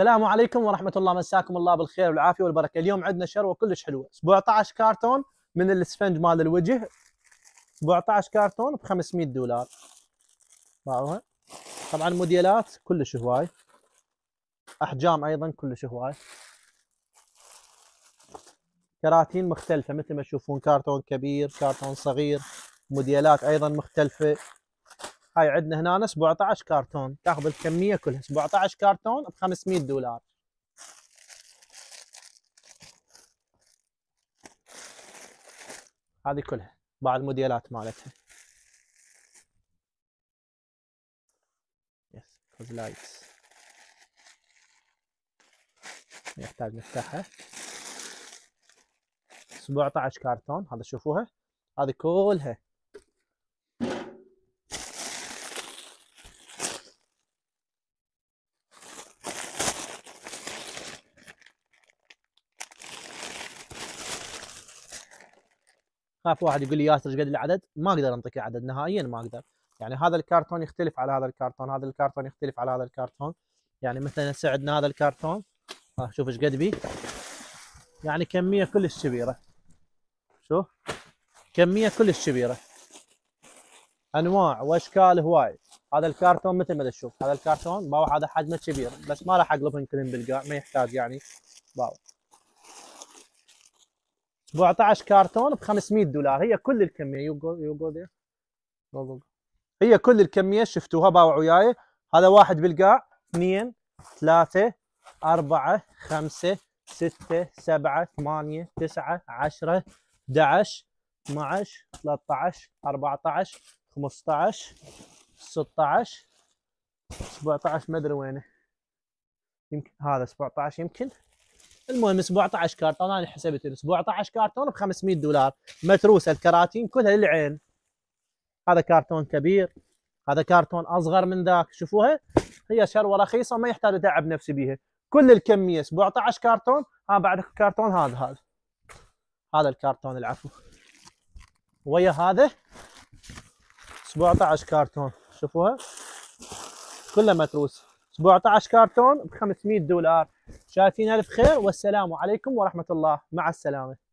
السلام عليكم ورحمه الله مساكم الله بالخير والعافيه والبركه اليوم عندنا شروه كلش حلوه 17 كرتون من الاسفنج مال الوجه 17 كرتون ب 500 دولار باعوها طبعا موديلات كلش هواي احجام ايضا كلش هواي كراتين مختلفه مثل ما تشوفون كرتون كبير كرتون صغير موديلات ايضا مختلفه هاي عندنا هنا 17 كرتون تاخذ الكميه كلها 17 كرتون ب 500 دولار هذه كلها باع الموديلات مالتها يس كوز لايتس يحتاج نفتحها 17 كرتون هذا شوفوها هذه كلها خاف واحد يقول لي ياسر ايش قد العدد ما اقدر انطيك عدد نهائيا ما اقدر يعني هذا الكرتون يختلف على هذا الكرتون هذا الكرتون يختلف على هذا الكرتون يعني مثلا هسه عندنا هذا الكرتون آه، شوف ايش قد بيه يعني كميه كلش كبيره شوف كميه كلش كبيره انواع واشكال هواي هذا الكرتون مثل ما تشوف هذا الكرتون باو هذا حجمه كبير بس ما راح اقلبهم كلهم بالقاع ما يحتاج يعني باو 17 كرتون ب 500 دولار هي كل الكميه يو جو يو جو هي كل الكميه شفتوها باوع وياي هذا واحد بالقاع اثنين ثلاثه أربعة خمسة ستة سبعة ثمانية تسعة عشرة 11 12 13 14 15 16 17 ما ادري وينه يمكن هذا 17 يمكن المهم 17 كرتون انا حسبت 17 كرتون ب 500 دولار متروسه الكراتين كلها للعين هذا كرتون كبير هذا كرتون اصغر من ذاك شوفوها هي شروه رخيصه ما يحتاج اتعب نفسي بيها كل الكميه 17 كرتون ها بعد الكرتون هذا هذا هذا الكرتون العفو ويا هذا 17 كرتون شوفوها كلها متروسه 17 كرتون ب 500 دولار شايفين الف خير والسلام عليكم ورحمه الله مع السلامه